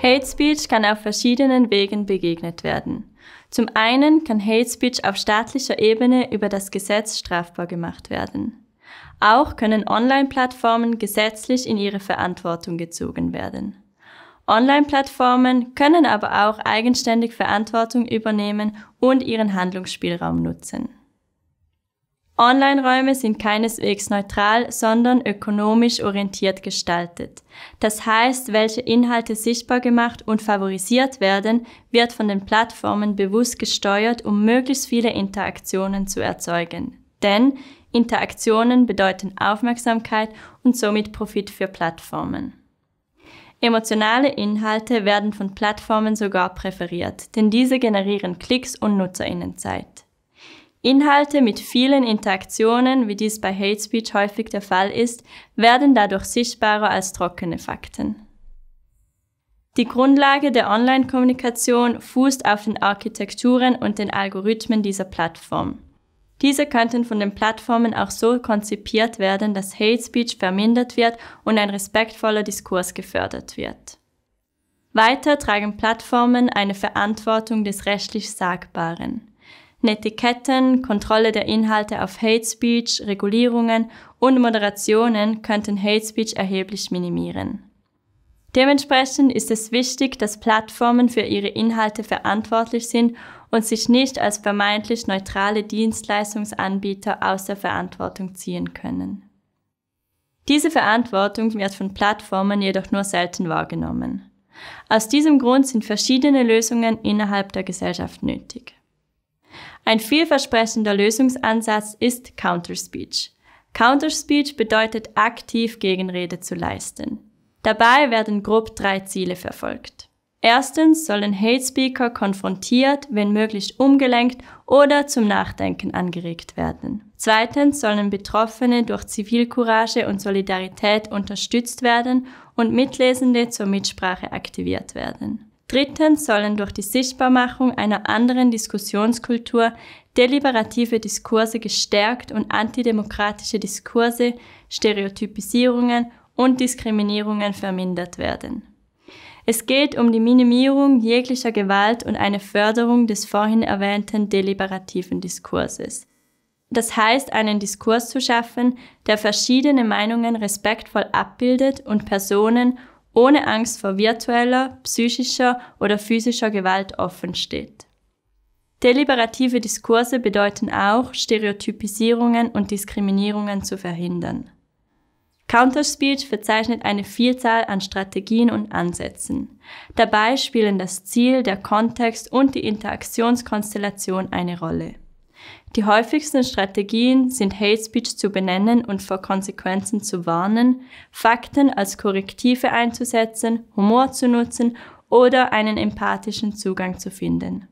Hate Speech kann auf verschiedenen Wegen begegnet werden. Zum einen kann Hate Speech auf staatlicher Ebene über das Gesetz strafbar gemacht werden. Auch können Online-Plattformen gesetzlich in ihre Verantwortung gezogen werden. Online-Plattformen können aber auch eigenständig Verantwortung übernehmen und ihren Handlungsspielraum nutzen. Online-Räume sind keineswegs neutral, sondern ökonomisch orientiert gestaltet. Das heißt, welche Inhalte sichtbar gemacht und favorisiert werden, wird von den Plattformen bewusst gesteuert, um möglichst viele Interaktionen zu erzeugen. Denn Interaktionen bedeuten Aufmerksamkeit und somit Profit für Plattformen. Emotionale Inhalte werden von Plattformen sogar präferiert, denn diese generieren Klicks und Nutzerinnenzeit. Inhalte mit vielen Interaktionen, wie dies bei Hate Speech häufig der Fall ist, werden dadurch sichtbarer als trockene Fakten. Die Grundlage der Online-Kommunikation fußt auf den Architekturen und den Algorithmen dieser Plattform. Diese könnten von den Plattformen auch so konzipiert werden, dass Hate Speech vermindert wird und ein respektvoller Diskurs gefördert wird. Weiter tragen Plattformen eine Verantwortung des rechtlich Sagbaren. Netiquetten, Kontrolle der Inhalte auf Hate Speech, Regulierungen und Moderationen könnten Hate Speech erheblich minimieren. Dementsprechend ist es wichtig, dass Plattformen für ihre Inhalte verantwortlich sind und sich nicht als vermeintlich neutrale Dienstleistungsanbieter aus der Verantwortung ziehen können. Diese Verantwortung wird von Plattformen jedoch nur selten wahrgenommen. Aus diesem Grund sind verschiedene Lösungen innerhalb der Gesellschaft nötig. Ein vielversprechender Lösungsansatz ist Counterspeech. Counterspeech bedeutet aktiv Gegenrede zu leisten. Dabei werden grob drei Ziele verfolgt. Erstens sollen Hate Speaker konfrontiert, wenn möglich umgelenkt oder zum Nachdenken angeregt werden. Zweitens sollen Betroffene durch Zivilcourage und Solidarität unterstützt werden und Mitlesende zur Mitsprache aktiviert werden. Drittens sollen durch die Sichtbarmachung einer anderen Diskussionskultur deliberative Diskurse gestärkt und antidemokratische Diskurse, Stereotypisierungen und Diskriminierungen vermindert werden. Es geht um die Minimierung jeglicher Gewalt und eine Förderung des vorhin erwähnten deliberativen Diskurses. Das heißt, einen Diskurs zu schaffen, der verschiedene Meinungen respektvoll abbildet und Personen ohne Angst vor virtueller, psychischer oder physischer Gewalt offensteht. Deliberative Diskurse bedeuten auch, Stereotypisierungen und Diskriminierungen zu verhindern. Counterspeech verzeichnet eine Vielzahl an Strategien und Ansätzen. Dabei spielen das Ziel, der Kontext und die Interaktionskonstellation eine Rolle. Die häufigsten Strategien sind Hate Speech zu benennen und vor Konsequenzen zu warnen, Fakten als Korrektive einzusetzen, Humor zu nutzen oder einen empathischen Zugang zu finden.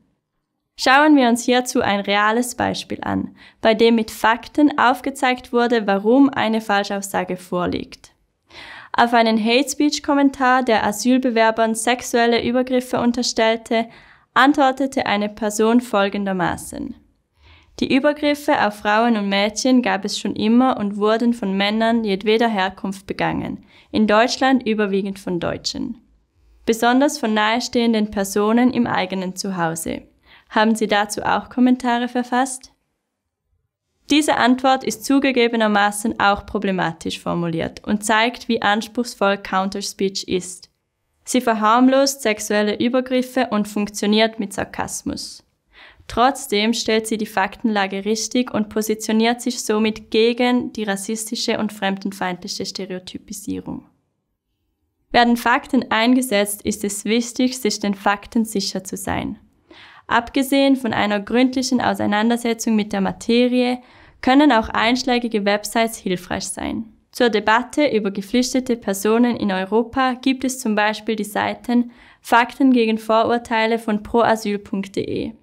Schauen wir uns hierzu ein reales Beispiel an, bei dem mit Fakten aufgezeigt wurde, warum eine Falschaussage vorliegt. Auf einen Hate Speech Kommentar, der Asylbewerbern sexuelle Übergriffe unterstellte, antwortete eine Person folgendermaßen. Die Übergriffe auf Frauen und Mädchen gab es schon immer und wurden von Männern jedweder Herkunft begangen, in Deutschland überwiegend von Deutschen. Besonders von nahestehenden Personen im eigenen Zuhause. Haben Sie dazu auch Kommentare verfasst? Diese Antwort ist zugegebenermaßen auch problematisch formuliert und zeigt, wie anspruchsvoll Counterspeech ist. Sie verharmlost sexuelle Übergriffe und funktioniert mit Sarkasmus. Trotzdem stellt sie die Faktenlage richtig und positioniert sich somit gegen die rassistische und fremdenfeindliche Stereotypisierung. Werden Fakten eingesetzt, ist es wichtig, sich den Fakten sicher zu sein. Abgesehen von einer gründlichen Auseinandersetzung mit der Materie können auch einschlägige Websites hilfreich sein. Zur Debatte über geflüchtete Personen in Europa gibt es zum Beispiel die Seiten Fakten gegen Vorurteile von proasyl.de.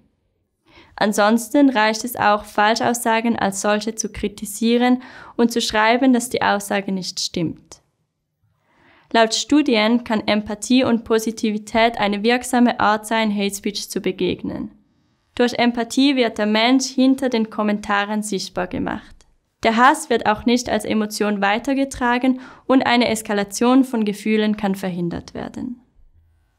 Ansonsten reicht es auch, Falschaussagen als solche zu kritisieren und zu schreiben, dass die Aussage nicht stimmt. Laut Studien kann Empathie und Positivität eine wirksame Art sein, Hate Speech zu begegnen. Durch Empathie wird der Mensch hinter den Kommentaren sichtbar gemacht. Der Hass wird auch nicht als Emotion weitergetragen und eine Eskalation von Gefühlen kann verhindert werden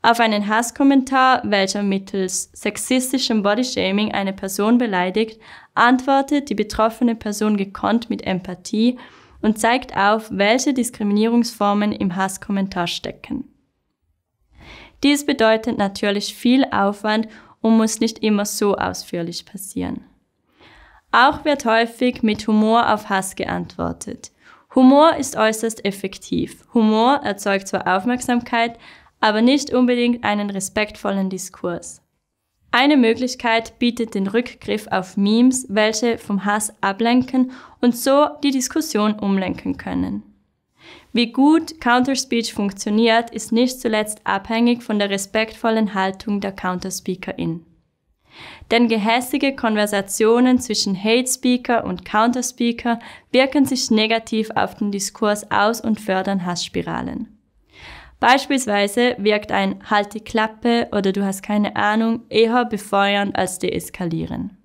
auf einen Hasskommentar, welcher mittels sexistischem Bodyshaming eine Person beleidigt, antwortet die betroffene Person gekonnt mit Empathie und zeigt auf, welche Diskriminierungsformen im Hasskommentar stecken. Dies bedeutet natürlich viel Aufwand und muss nicht immer so ausführlich passieren. Auch wird häufig mit Humor auf Hass geantwortet. Humor ist äußerst effektiv. Humor erzeugt zwar Aufmerksamkeit, aber nicht unbedingt einen respektvollen Diskurs. Eine Möglichkeit bietet den Rückgriff auf Memes, welche vom Hass ablenken und so die Diskussion umlenken können. Wie gut Counterspeech funktioniert, ist nicht zuletzt abhängig von der respektvollen Haltung der Counterspeakerin. Denn gehässige Konversationen zwischen Hate Speaker und Counterspeaker wirken sich negativ auf den Diskurs aus und fördern Hassspiralen. Beispielsweise wirkt ein Halte Klappe oder Du hast keine Ahnung eher befeuernd als deeskalieren.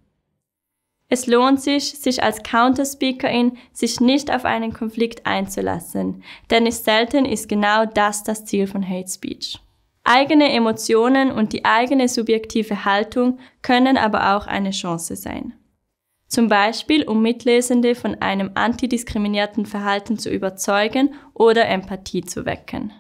Es lohnt sich, sich als Counterspeakerin sich nicht auf einen Konflikt einzulassen, denn nicht selten ist genau das das Ziel von Hate Speech. Eigene Emotionen und die eigene subjektive Haltung können aber auch eine Chance sein. Zum Beispiel, um Mitlesende von einem antidiskriminierten Verhalten zu überzeugen oder Empathie zu wecken.